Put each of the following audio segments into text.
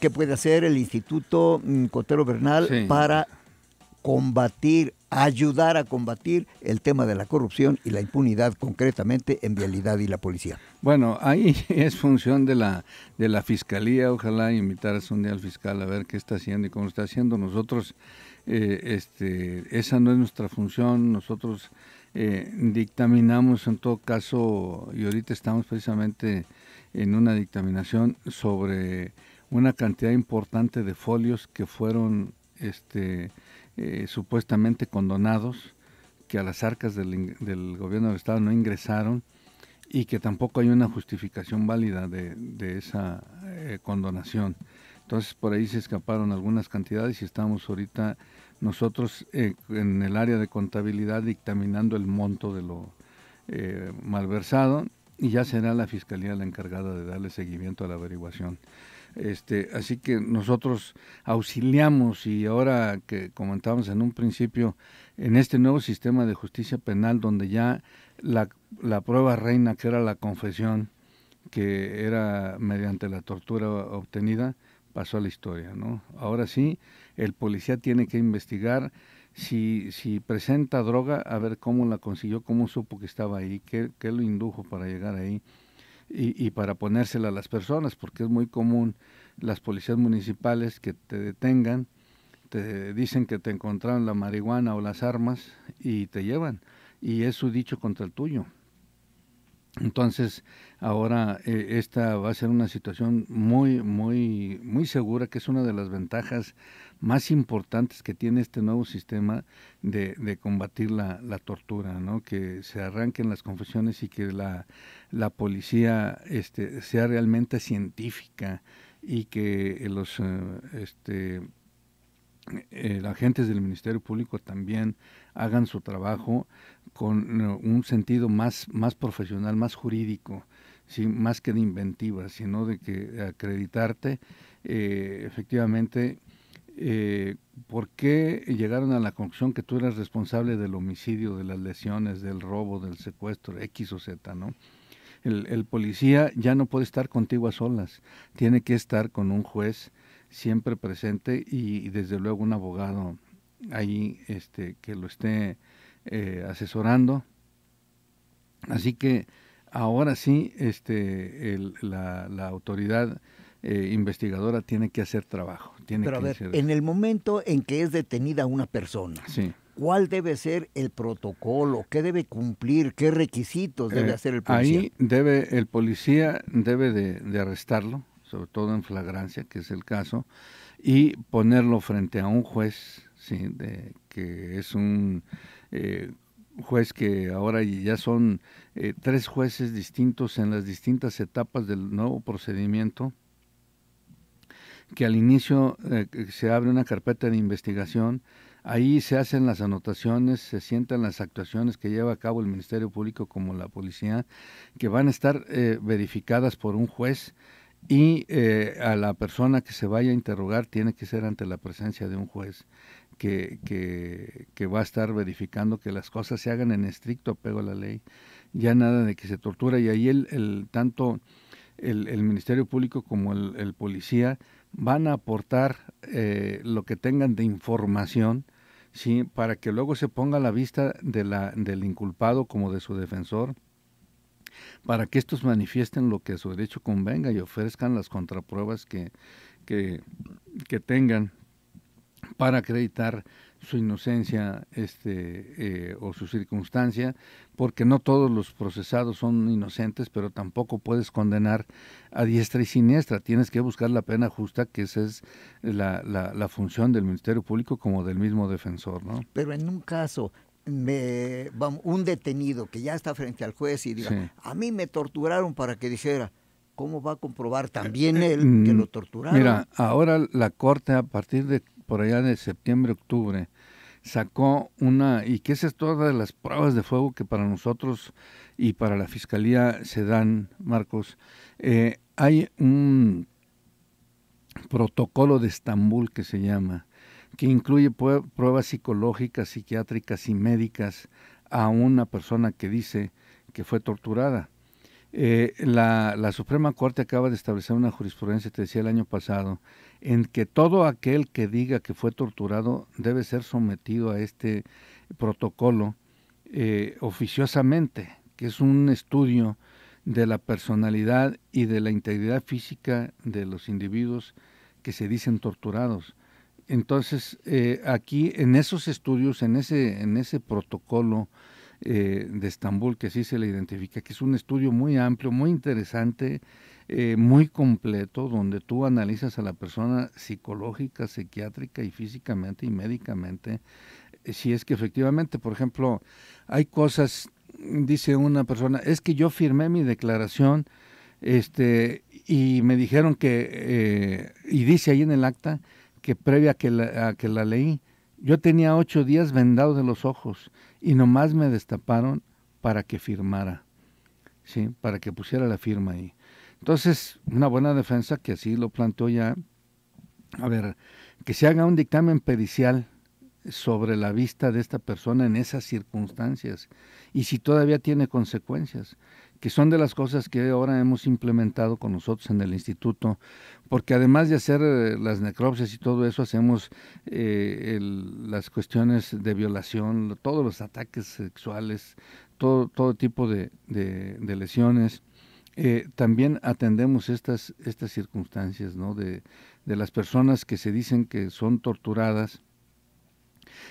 ¿Qué puede hacer el Instituto mm, Cotero Bernal para combatir, ayudar a combatir el tema de la corrupción y la impunidad concretamente en vialidad y la policía? Bueno, ahí es función de la, de la fiscalía, ojalá invitaras un día al fiscal a ver qué está haciendo y cómo está haciendo. Nosotros, eh, este, esa no es nuestra función, nosotros eh, dictaminamos en todo caso, y ahorita estamos precisamente en una dictaminación sobre una cantidad importante de folios que fueron este, eh, supuestamente condonados, que a las arcas del, gobierno del Estado no ingresaron y que tampoco hay una justificación válida de, esa eh, condonación. Entonces por ahí se escaparon algunas cantidades y estamos ahorita nosotros eh, en el área de contabilidad dictaminando el monto de lo malversado y ya será la Fiscalía la encargada de darle seguimiento a la averiguación. Este, así que nosotros auxiliamos y ahora que comentábamos en un principio, en este nuevo sistema de justicia penal donde ya la, prueba reina, que era la confesión, que era mediante la tortura obtenida, pasó a la historia. ¿no? Ahora sí, el policía tiene que investigar si, si presenta droga, a ver cómo la consiguió, cómo supo que estaba ahí, qué, qué lo indujo para llegar ahí y, para ponérsela a las personas, porque es muy común las policías municipales que te detengan, te dicen que te encontraron la marihuana o las armas y te llevan. Y es su dicho contra el tuyo. Entonces, ahora eh, esta va a ser una situación muy, muy, muy segura, que es una de las ventajas más importantes que tiene este nuevo sistema de, de combatir la, la, tortura, ¿no? Que se arranquen las confesiones y que la, la policía este, sea realmente científica y que los eh, este, eh, agentes del Ministerio Público también hagan su trabajo con eh, un sentido más, más profesional, más jurídico, más que de inventiva, sino de que acreditarte eh, efectivamente eh, por qué llegaron a la conclusión que tú eras responsable del homicidio, de las lesiones, del robo, del secuestro, X o Z, ¿no? El, el policía ya no puede estar contigo a solas, tiene que estar con un juez siempre presente y, desde luego un abogado ahí este, que lo esté eh, asesorando. Así que ahora sí, este, la, autoridad eh, investigadora tiene que hacer trabajo. Tiene Pero a ver, en el momento en que es detenida una persona, ¿cuál debe ser el protocolo? ¿Qué debe cumplir? ¿Qué requisitos debe eh, hacer el policía? Ahí debe, el policía debe de arrestarlo, sobre todo en flagrancia, que es el caso, y ponerlo frente a un juez, ¿sí? que es un eh, juez que ahora ya son eh, tres jueces distintos en las distintas etapas del nuevo procedimiento, que al inicio eh, se abre una carpeta de investigación, Ahí se hacen las anotaciones, se sientan las actuaciones que lleva a cabo el Ministerio Público como la policía, que van a estar verificadas por un juez y eh, a la persona que se vaya a interrogar tiene que ser ante la presencia de un juez que, que, va a estar verificando que las cosas se hagan en estricto apego a la ley, ya nada de que se tortura y ahí el, tanto el, Ministerio Público como el, policía van a aportar eh, lo que tengan de información ¿sí? para que luego se ponga a la vista de la, del inculpado como de su defensor para que estos manifiesten lo que a su derecho convenga y ofrezcan las contrapruebas que, que, tengan para acreditar su inocencia este, eh, o su circunstancia, porque no todos los procesados son inocentes, pero tampoco puedes condenar a diestra y siniestra. Tienes que buscar la pena justa, que esa es la, la, la función del Ministerio Público como del mismo defensor. ¿no? Pero en un caso, me, un detenido que ya está frente al juez y diga, a mí me torturaron para que dijera, ¿cómo va a comprobar también eh, él mm, que lo torturaron? Mira, ahora la Corte a partir de por allá de septiembre, octubre, sacó una, y que esas es todas las pruebas de fuego que para nosotros y para la Fiscalía se dan, Marcos, eh, hay un protocolo de Estambul que se llama, que incluye pruebas psicológicas, psiquiátricas y médicas a una persona que dice que fue torturada. Eh, la, Suprema Corte acaba de establecer una jurisprudencia, te decía el año pasado, en que todo aquel que diga que fue torturado debe ser sometido a este protocolo eh, oficiosamente, que es un estudio de la personalidad y de la integridad física de los individuos que se dicen torturados entonces, eh, aquí en esos estudios, en ese, en ese protocolo eh, de Estambul, que sí se le identifica, que es un estudio muy amplio, muy interesante, eh, muy completo, donde tú analizas a la persona psicológica, psiquiátrica y físicamente y médicamente, si es que efectivamente, por ejemplo, hay cosas, dice una persona, es que yo firmé mi declaración, este, y me dijeron que, y dice ahí en el acta, que previa a que la, que la leí, yo tenía ocho días vendado de los ojos y nomás me destaparon para que firmara, ¿sí? para que pusiera la firma ahí. Entonces, una buena defensa que así lo planteó ya, a ver, que se haga un dictamen pericial sobre la vista de esta persona en esas circunstancias y si todavía tiene consecuencias que son de las cosas que ahora hemos implementado con nosotros en el instituto, porque además de hacer eh, las necropsias y todo eso, hacemos eh, las cuestiones de violación, todos los ataques sexuales, todo, tipo de, lesiones. Eh, también atendemos estas, estas circunstancias de, de las personas que se dicen que son torturadas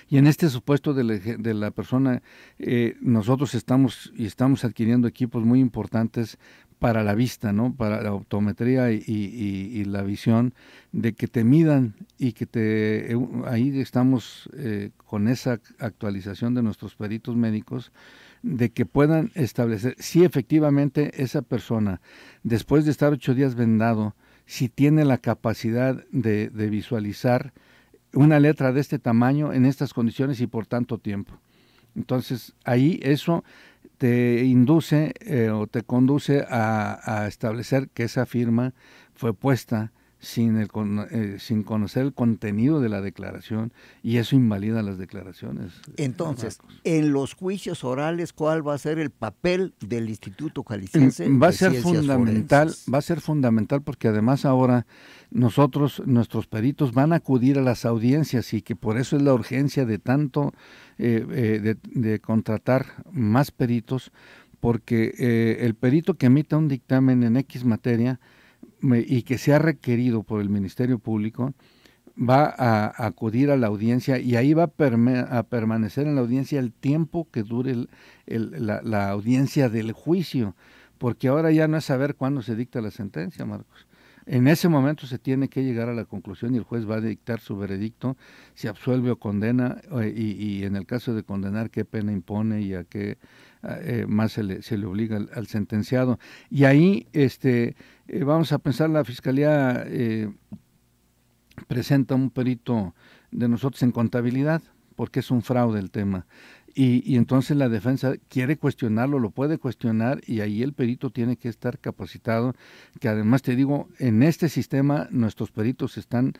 y en este supuesto de la, persona, eh, nosotros estamos y estamos adquiriendo equipos muy importantes para la vista, ¿no? Para la optometría y, la visión, de que te midan y que te... Eh, ahí estamos eh, con esa actualización de nuestros peritos médicos, de que puedan establecer si efectivamente esa persona, después de estar ocho días vendado, si tiene la capacidad de visualizar una letra de este tamaño en estas condiciones y por tanto tiempo. Entonces, ahí eso te induce eh, o te conduce a establecer que esa firma fue puesta sin, el, eh, sin conocer el contenido de la declaración y eso invalida las declaraciones. Eh, Entonces, en los juicios orales, ¿cuál va a ser el papel del Instituto Jalisciense? Mm, va a ser fundamental, va a ser fundamental porque además ahora nosotros, nuestros peritos van a acudir a las audiencias y que por eso es la urgencia de tanto, eh, de, contratar más peritos, porque el perito que emita un dictamen en X materia y que sea requerido por el Ministerio Público, va a, acudir a la audiencia y ahí va a, permanecer en la audiencia el tiempo que dure la, audiencia del juicio, porque ahora ya no es saber cuándo se dicta la sentencia, Marcos. En ese momento se tiene que llegar a la conclusión y el juez va a dictar su veredicto, si absuelve o condena, eh, y en el caso de condenar, qué pena impone y a qué eh, más se le, se obliga al, sentenciado. Y ahí este, eh, vamos a pensar, la Fiscalía eh, presenta un perito de nosotros en contabilidad, porque es un fraude el tema. Y, entonces la defensa quiere cuestionarlo, lo puede cuestionar y ahí el perito tiene que estar capacitado, que además te digo, en este sistema nuestros peritos están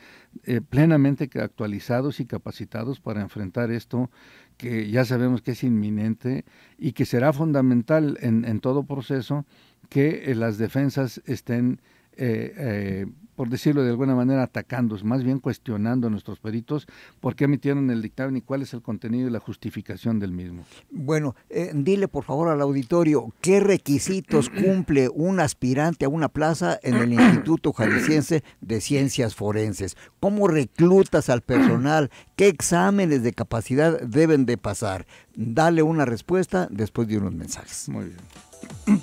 eh, plenamente actualizados y capacitados para enfrentar esto que ya sabemos que es inminente y que será fundamental en, todo proceso que eh, las defensas estén eh, eh, por decirlo de alguna manera, atacando, más bien cuestionando a nuestros peritos por qué emitieron el dictamen y cuál es el contenido y la justificación del mismo. Bueno, eh, dile por favor al auditorio qué requisitos cumple un aspirante a una plaza en el Instituto Jalisciense de Ciencias Forenses. ¿Cómo reclutas al personal? ¿Qué exámenes de capacidad deben de pasar? Dale una respuesta después de unos mensajes. Muy bien.